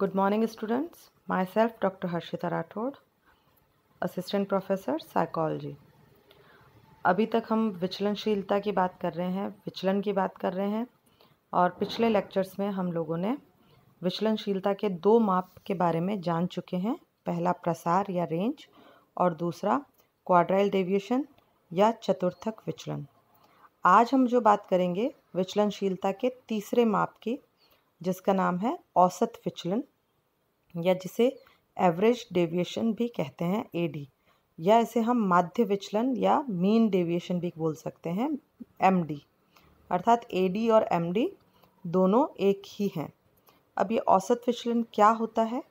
Good morning students. Myself Dr. Harshita Rathod, Assistant Professor Psychology. अभी तक हम विचलनशीलता की बात कर रहे हैं विचलन की बात कर रहे हैं और पिछले लेक्चर्स में हम लोगों ने विचलनशीलता के दो माप के बारे में जान चुके हैं पहला प्रसार या रेंज और दूसरा क्वाड्राइल डेविएशन या चतुर्थक विचलन आज हम जो बात करेंगे विचलनशीलता के तीसरे माप की जिसका नाम है औसत विचलन या जिसे एवरेज डेविएशन भी कहते हैं डी या इसे हम माध्य विचलन या मीन डेविएशन भी बोल सकते हैं डी अर्थात डी और डी दोनों एक ही हैं अब ये औसत विचलन क्या होता है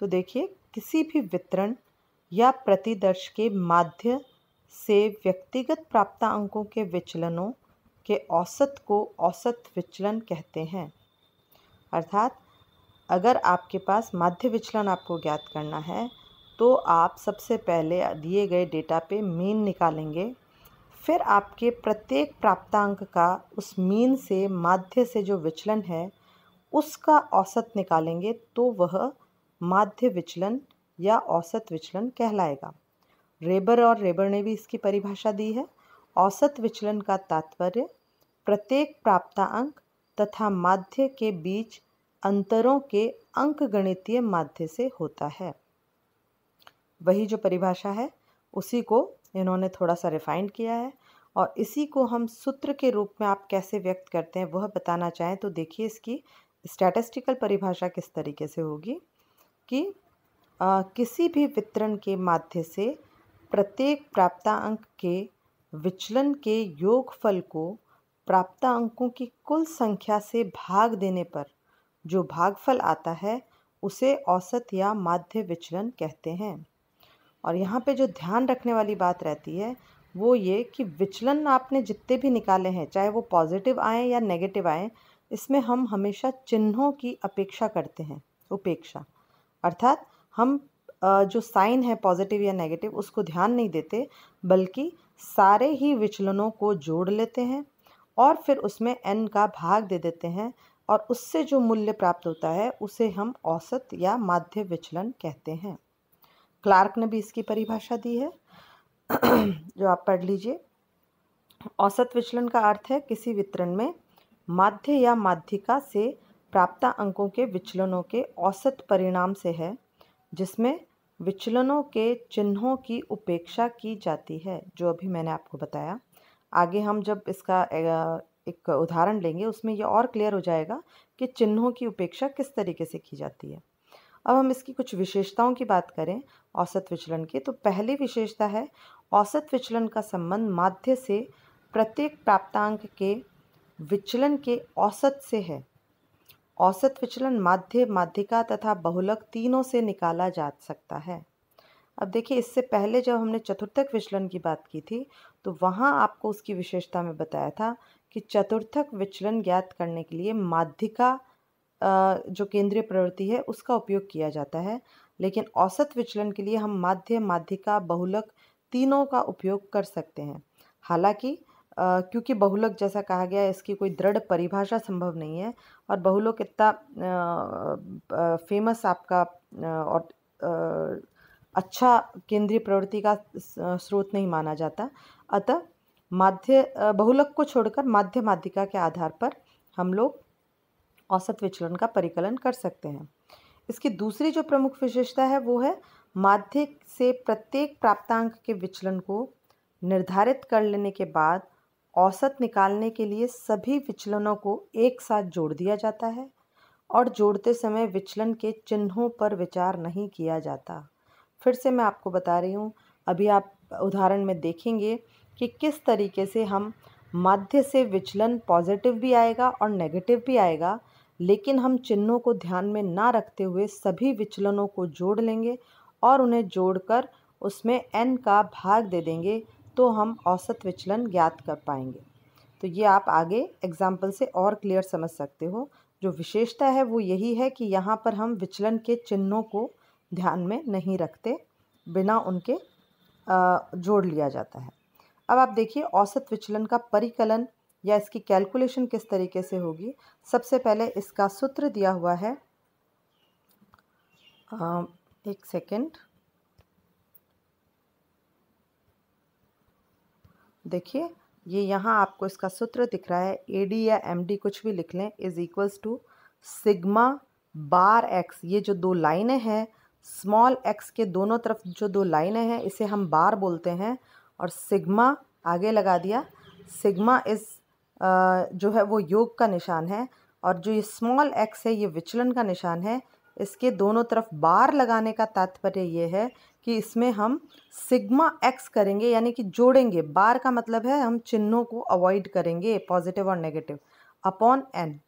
तो देखिए किसी भी वितरण या प्रतिदर्श के माध्य से व्यक्तिगत प्राप्त अंकों के विचलनों के औसत को औसत विचलन कहते हैं अर्थात अगर आपके पास माध्य विचलन आपको ज्ञात करना है तो आप सबसे पहले दिए गए डेटा पे मीन निकालेंगे फिर आपके प्रत्येक प्राप्तांक का उस मीन से माध्य से जो विचलन है उसका औसत निकालेंगे तो वह माध्य विचलन या औसत विचलन कहलाएगा रेबर और रेबर ने भी इसकी परिभाषा दी है औसत विचलन का तात्पर्य प्रत्येक प्राप्तांक तथा माध्य के बीच अंतरों के अंकगणितीय माध्य से होता है वही जो परिभाषा है उसी को इन्होंने थोड़ा सा रिफाइंड किया है और इसी को हम सूत्र के रूप में आप कैसे व्यक्त करते हैं वह बताना चाहें तो देखिए इसकी स्टैटिस्टिकल परिभाषा किस तरीके से होगी कि आ, किसी भी वितरण के माध्य से प्रत्येक अंक के विचलन के योगफल को प्राप्त अंकों की कुल संख्या से भाग देने पर जो भागफल आता है उसे औसत या माध्य विचलन कहते हैं और यहाँ पे जो ध्यान रखने वाली बात रहती है वो ये कि विचलन आपने जितने भी निकाले हैं चाहे वो पॉजिटिव आए या नेगेटिव आए इसमें हम हमेशा चिन्हों की अपेक्षा करते हैं उपेक्षा अर्थात हम जो साइन है पॉजिटिव या नेगेटिव उसको ध्यान नहीं देते बल्कि सारे ही विचलनों को जोड़ लेते हैं और फिर उसमें एन का भाग दे देते हैं और उससे जो मूल्य प्राप्त होता है उसे हम औसत या माध्य विचलन कहते हैं क्लार्क ने भी इसकी परिभाषा दी है जो आप पढ़ लीजिए औसत विचलन का अर्थ है किसी वितरण में माध्य या माध्यिका से प्राप्त अंकों के विचलनों के औसत परिणाम से है जिसमें विचलनों के चिन्हों की उपेक्षा की जाती है जो अभी मैंने आपको बताया आगे हम जब इसका एक उदाहरण लेंगे उसमें ये और क्लियर हो जाएगा कि चिन्हों की उपेक्षा किस तरीके से की जाती है अब हम इसकी कुछ विशेषताओं की बात करें औसत विचलन की तो पहली विशेषता है औसत विचलन का संबंध माध्य से प्रत्येक प्राप्तांक के विचलन के औसत से है औसत विचलन माध्य माध्यिका तथा बहुलक तीनों से निकाला जा सकता है अब देखिए इससे पहले जब हमने चतुर्थक विचलन की बात की थी तो वहाँ आपको उसकी विशेषता में बताया था कि चतुर्थक विचलन ज्ञात करने के लिए माध्यिका जो केंद्रीय प्रवृत्ति है उसका उपयोग किया जाता है लेकिन औसत विचलन के लिए हम माध्य माध्यिका बहुलक तीनों का उपयोग कर सकते हैं हालांकि क्योंकि बहुलक जैसा कहा गया इसकी कोई दृढ़ परिभाषा संभव नहीं है और बहुलक इतना फेमस आपका और अच्छा केंद्रीय प्रवृत्ति का स्रोत नहीं माना जाता अतः माध्य बहुलक को छोड़कर माध्य माध्यिका के आधार पर हम लोग औसत विचलन का परिकलन कर सकते हैं इसकी दूसरी जो प्रमुख विशेषता है वो है माध्य से प्रत्येक प्राप्तांक के विचलन को निर्धारित कर लेने के बाद औसत निकालने के लिए सभी विचलनों को एक साथ जोड़ दिया जाता है और जोड़ते समय विचलन के चिन्हों पर विचार नहीं किया जाता फिर से मैं आपको बता रही हूँ अभी आप उदाहरण में देखेंगे कि किस तरीके से हम माध्य से विचलन पॉजिटिव भी आएगा और नेगेटिव भी आएगा लेकिन हम चिन्हों को ध्यान में ना रखते हुए सभी विचलनों को जोड़ लेंगे और उन्हें जोड़कर उसमें एन का भाग दे देंगे तो हम औसत विचलन ज्ञात कर पाएंगे तो ये आप आगे एग्जाम्पल से और क्लियर समझ सकते हो जो विशेषता है वो यही है कि यहाँ पर हम विचलन के चिन्हों को ध्यान में नहीं रखते बिना उनके जोड़ लिया जाता है अब आप देखिए औसत विचलन का परिकलन या इसकी कैलकुलेशन किस तरीके से होगी सबसे पहले इसका सूत्र दिया हुआ है एक सेकेंड देखिए ये यहाँ आपको इसका सूत्र दिख रहा है ए डी या एम डी कुछ भी लिख लें is equals to sigma bar X ये जो दो लाइनें हैं स्मॉल एक्स के दोनों तरफ जो दो लाइनें हैं इसे हम बार बोलते हैं और सिग्मा आगे लगा दिया सिग्मा इस जो है वो योग का निशान है और जो ये स्मॉल एक्स है ये विचलन का निशान है इसके दोनों तरफ बार लगाने का तात्पर्य ये है कि इसमें हम सिग्मा एक्स करेंगे यानी कि जोड़ेंगे बार का मतलब है हम चिन्हों को अवॉइड करेंगे पॉजिटिव और नेगेटिव अपॉन एन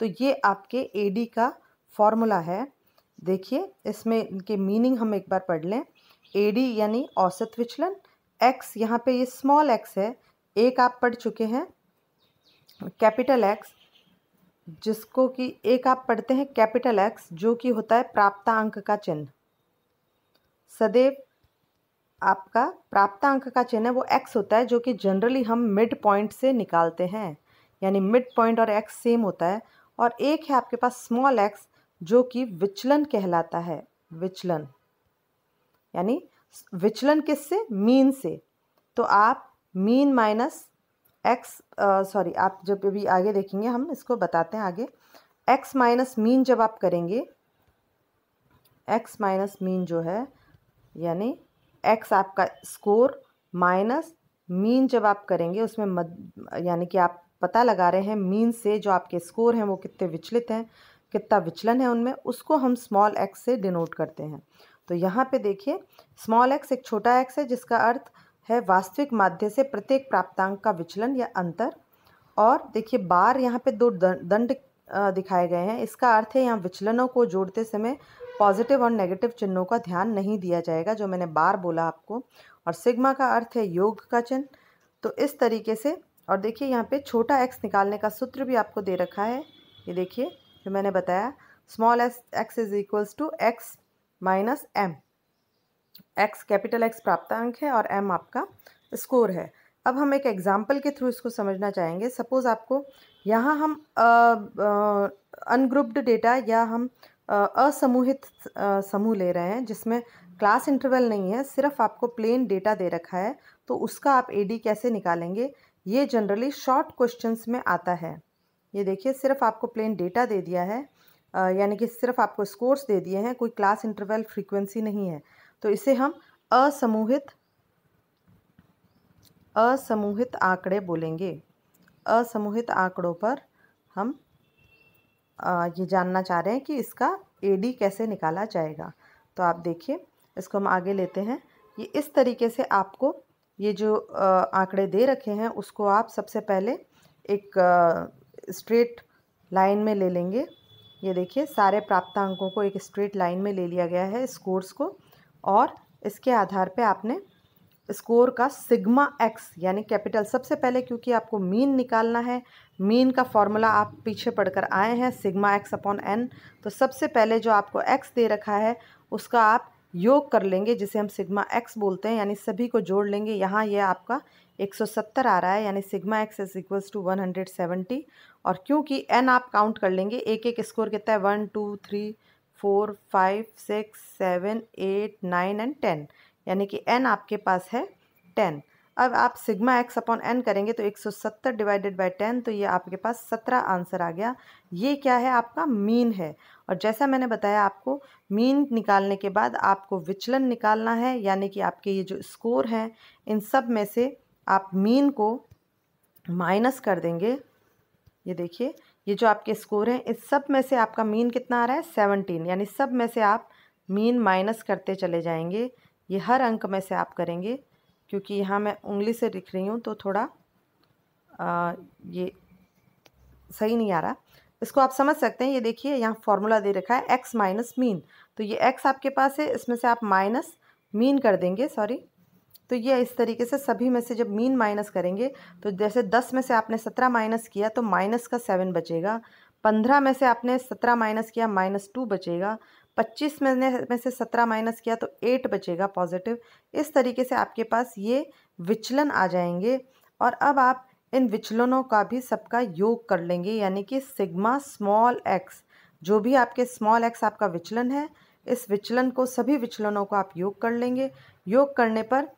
तो ये आपके ए डी का फॉर्मूला है देखिए इसमें इनके मीनिंग हम एक बार पढ़ लें ए डी यानी औसत विचलन एक्स यहाँ पे ये स्मॉल एक्स है एक आप पढ़ चुके हैं कैपिटल एक्स जिसको कि एक आप पढ़ते हैं कैपिटल एक्स जो कि होता है प्राप्तांक का चिन्ह सदैव आपका प्राप्तांक का चिन्ह है वो एक्स होता है जो कि जनरली हम मिड पॉइंट से निकालते हैं यानी मिड पॉइंट और एक्स सेम होता है और एक है आपके पास स्मॉल एक्स जो कि विचलन कहलाता है विचलन यानी विचलन किससे मीन से तो आप मीन माइनस एक्स सॉरी आप जब अभी आगे देखेंगे हम इसको बताते हैं आगे एक्स माइनस मीन जब आप करेंगे एक्स माइनस मीन जो है यानी एक्स आपका स्कोर माइनस मीन जब आप करेंगे उसमें मद यानी कि आप पता लगा रहे हैं मीन से जो आपके स्कोर हैं वो कितने विचलित हैं कितना विचलन है उनमें उसको हम स्मॉल एक्स से डिनोट करते हैं तो यहाँ पे देखिए स्मॉल एक्स एक छोटा एक्स है जिसका अर्थ है वास्तविक माध्य से प्रत्येक प्राप्तांक का विचलन या अंतर और देखिए बार यहाँ पे दो दंड दिखाए गए हैं इसका अर्थ है यहाँ विचलनों को जोड़ते समय पॉजिटिव और नेगेटिव चिन्हों का ध्यान नहीं दिया जाएगा जो मैंने बार बोला आपको और सिग्मा का अर्थ है योग का चिन्ह तो इस तरीके से और देखिए यहाँ पे छोटा एक्स निकालने का सूत्र भी आपको दे रखा है ये देखिए जो मैंने बताया small s x is equals to x minus M X capital X प्राप्तांक है और एम आपका स्कोर है अब हम एक एग्जाम्पल के थ्रू इसको समझना चाहेंगे सपोज़ आपको यहाँ हम अनग्रुप्ड डेटा या हम असमूहित समूह ले रहे हैं जिसमें क्लास इंटरवल नहीं है सिर्फ आपको प्लेन डेटा दे रखा है तो उसका आप एडी कैसे निकालेंगे ये जनरली शॉर्ट क्वेश्चंस में आता है ये देखिए सिर्फ आपको प्लेन डेटा दे दिया है यानी कि सिर्फ आपको स्कोर्स दे दिए हैं कोई क्लास इंटरवल फ्रीक्वेंसी नहीं है तो इसे हम असमूहित असमूहित आंकड़े बोलेंगे असमूहित आंकड़ों पर हम ये जानना चाह रहे हैं कि इसका एडी कैसे निकाला जाएगा तो आप देखिए इसको हम आगे लेते हैं ये इस तरीके से आपको ये जो आंकड़े दे रखे हैं उसको आप सबसे पहले एक स्ट्रेट लाइन में ले लेंगे ये देखिए सारे प्राप्तांकों को एक स्ट्रेट लाइन में ले लिया गया है स्कोर्स को और इसके आधार पे आपने स्कोर का सिग्मा एक्स यानी कैपिटल सबसे पहले क्योंकि आपको मीन निकालना है मीन का फॉर्मूला आप पीछे पढ़कर आए हैं सिग्मा एक्स अपॉन एन तो सबसे पहले जो आपको एक्स दे रखा है उसका आप योग कर लेंगे जिसे हम सिग्मा एक्स बोलते हैं यानी सभी को जोड़ लेंगे यहाँ यह आपका 170 आ रहा है यानी sigma X is equals to 170 और क्योंकि एन आप काउंट कर लेंगे एक एक स्कोर कितना है one two three four five six seven eight nine and ten यानी कि एन आपके पास है टेन अब आप सिग्मा एक्स अपॉन एन करेंगे तो 170 डिवाइडेड बाय 10 तो ये आपके पास 17 आंसर आ गया ये क्या है आपका मीन है और जैसा मैंने बताया आपको मीन निकालने के बाद आपको विचलन निकालना है यानी कि आपके ये जो स्कोर हैं इन सब में से आप मीन को माइनस कर देंगे ये देखिए ये जो आपके स्कोर हैं इस सब में से आपका मीन कितना आ रहा है सेवनटीन यानी सब में से आप मीन माइनस करते चले जाएंगे ये हर अंक में से आप करेंगे क्योंकि यहाँ मैं उंगली से लिख रही हूँ तो थोड़ा आ, ये सही नहीं आ रहा इसको आप समझ सकते हैं ये देखिए यहाँ फॉर्मूला दे रखा है एक्स माइनस मीन तो ये एक्स आपके पास है इसमें से आप माइनस मीन कर देंगे सॉरी तो ये इस तरीके से सभी में से जब मीन माइनस करेंगे तो जैसे दस में से आपने सत्रह माइनस किया तो माइनस का सेवन बचेगा पंद्रह में से आपने सत्रह माइनस किया माइनस टू बचेगा पच्चीस में में से सत्रह माइनस किया तो एट बचेगा पॉजिटिव इस तरीके से आपके पास ये विचलन आ जाएंगे और अब आप इन विचलनों का भी सबका योग कर लेंगे यानी कि सिग्मा स्मॉल एक्स जो भी आपके स्मॉल एक्स आपका विचलन है इस विचलन को सभी विचलनों को आप योग कर लेंगे योग करने पर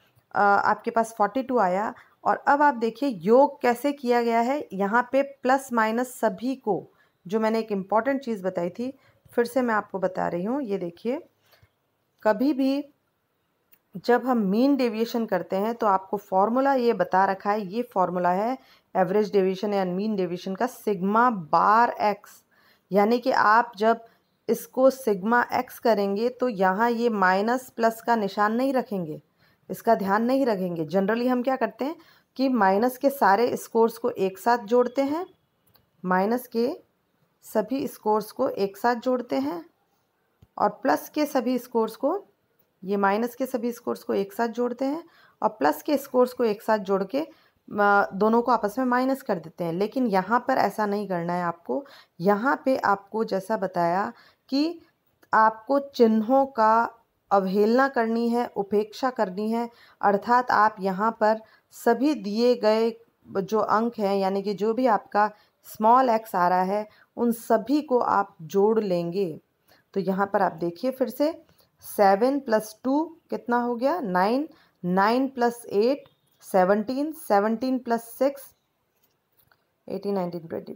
आपके पास फोर्टी टू आया और अब आप देखिए योग कैसे किया गया है यहाँ पे प्लस माइनस सभी को जो मैंने एक इम्पॉर्टेंट चीज़ बताई थी फिर से मैं आपको बता रही हूँ ये देखिए कभी भी जब हम मीन डेविएशन करते हैं तो आपको फॉर्मूला ये बता रखा है ये फॉर्मूला है एवरेज डेविएशन या मीन डेविएशन का सिग्मा बार एक्स यानी कि आप जब इसको सिग्मा एक्स करेंगे तो यहाँ ये माइनस प्लस का निशान नहीं रखेंगे इसका ध्यान नहीं रखेंगे जनरली हम क्या करते हैं कि माइनस के सारे स्कोर्स को एक साथ जोड़ते हैं माइनस के सभी स्कोर्स को एक साथ जोड़ते हैं और प्लस के सभी स्कोर्स को ये माइनस के सभी स्कोर्स को एक साथ जोड़ते हैं और प्लस के स्कोर्स को एक साथ जोड़ के दोनों को आपस में माइनस कर देते हैं लेकिन यहाँ पर ऐसा नहीं करना है आपको यहाँ पे आपको जैसा बताया कि आपको चिन्हों का अवहेलना करनी है उपेक्षा करनी है अर्थात आप यहाँ पर सभी दिए गए जो अंक हैं यानी कि जो भी आपका स्मॉल एक्स आ रहा है उन सभी को आप जोड़ लेंगे तो यहाँ पर आप देखिए फिर से सेवन प्लस टू कितना हो गया nine nine plus eight seventeen seventeen plus six eighteen nineteen twenty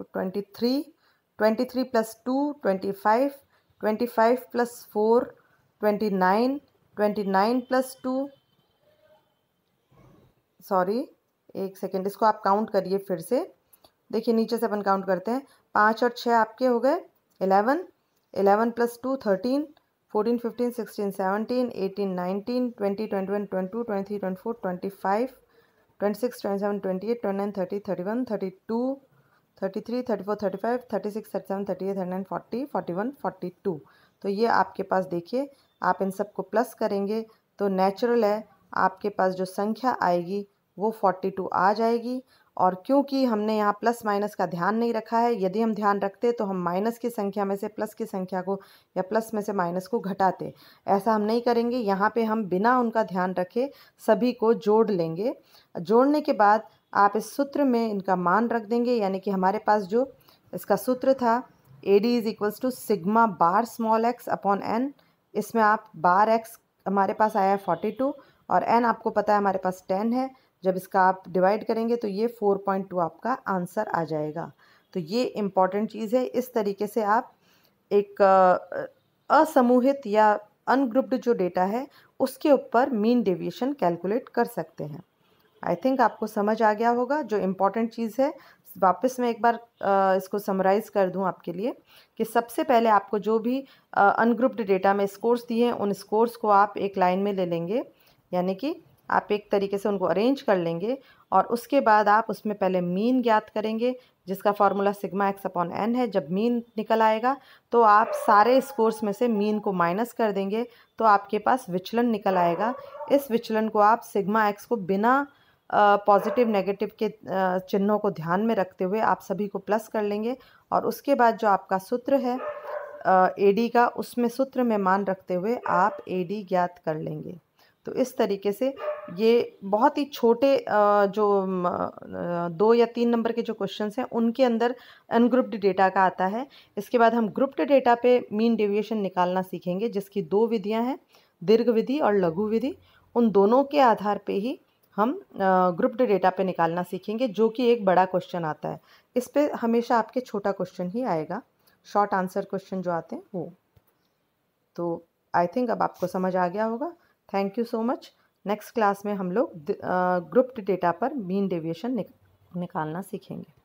twenty three twenty three plus two twenty five twenty five plus four twenty nine twenty nine plus two sorry एक second इसको आप count करिए फिर से देखिए नीचे से अपन count करते हैं पाँच और छः आपके हो गए eleven eleven plus two thirteen fourteen fifteen sixteen seventeen eighteen nineteen twenty twenty one twenty two twenty three twenty four twenty five twenty six twenty seven twenty eight twenty nine thirty thirty one thirty two thirty three thirty four thirty five thirty six thirty seven thirty eight thirty nine forty forty one forty two तो ये आपके पास देखिए आप इन सबको plus करेंगे तो natural है आपके पास जो संख्या आएगी वो फोर्टी टू आ जाएगी और क्योंकि हमने यहाँ प्लस माइनस का ध्यान नहीं रखा है यदि हम ध्यान रखते तो हम माइनस की संख्या में से प्लस की संख्या को या प्लस में से माइनस को घटाते ऐसा हम नहीं करेंगे यहाँ पे हम बिना उनका ध्यान रखे सभी को जोड़ लेंगे जोड़ने के बाद आप इस सूत्र में इनका मान रख देंगे यानी कि हमारे पास जो इसका सूत्र था A D is equals to sigma bar small x upon N इसमें आप बार एक्स हमारे पास आया है फोर्टी टू और एन आपको पता है हमारे पास टेन है जब इसका आप डिवाइड करेंगे तो ये फोर पॉइंट टू आपका आंसर आ जाएगा तो ये इम्पॉर्टेंट चीज़ है इस तरीके से आप एक असमूहित या अनग्रुप्ड जो डेटा है उसके ऊपर मीन डेविएशन कैलकुलेट कर सकते हैं आई थिंक आपको समझ आ गया होगा जो इम्पॉर्टेंट चीज़ है वापस मैं एक बार इसको समराइज़ कर दूं आपके लिए कि सबसे पहले आपको जो भी अनग्रुप्ड डेटा में स्कोर्स दिए उन स्कोर्स को आप एक लाइन में ले लेंगे यानी कि आप एक तरीके से उनको अरेंज कर लेंगे और उसके बाद आप उसमें पहले मीन ज्ञात करेंगे जिसका formula sigma X upon N है जब मीन निकल आएगा तो आप सारे स्कोर्स में से मीन को माइनस कर देंगे तो आपके पास विचलन निकल आएगा इस विचलन को आप सिग्मा एक्स को बिना पॉजिटिव नेगेटिव के चिन्हों को ध्यान में रखते हुए आप सभी को प्लस कर लेंगे और उसके बाद जो आपका सूत्र है ए डी का उसमें सूत्र में मान रखते हुए आप ए डी ज्ञात कर लेंगे तो इस तरीके से ये बहुत ही छोटे जो दो या तीन नंबर के जो क्वेश्चंस हैं उनके अंदर अनग्रुप्ड डेटा का आता है इसके बाद हम ग्रुप्ड डेटा पे मीन डेविएशन निकालना सीखेंगे जिसकी दो विधियां हैं दीर्घ विधि और लघु विधि उन दोनों के आधार पे ही हम ग्रुप्ड डेटा पे निकालना सीखेंगे जो कि एक बड़ा क्वेश्चन आता है इस पर हमेशा आपके छोटा क्वेश्चन ही आएगा शॉर्ट आंसर क्वेश्चन जो आते हैं वो तो आई थिंक अब आपको समझ आ गया होगा thank you so much next class में हम लोग ग्रुप्ड डेटा पर मीन डेविएशन निक, निकालना सीखेंगे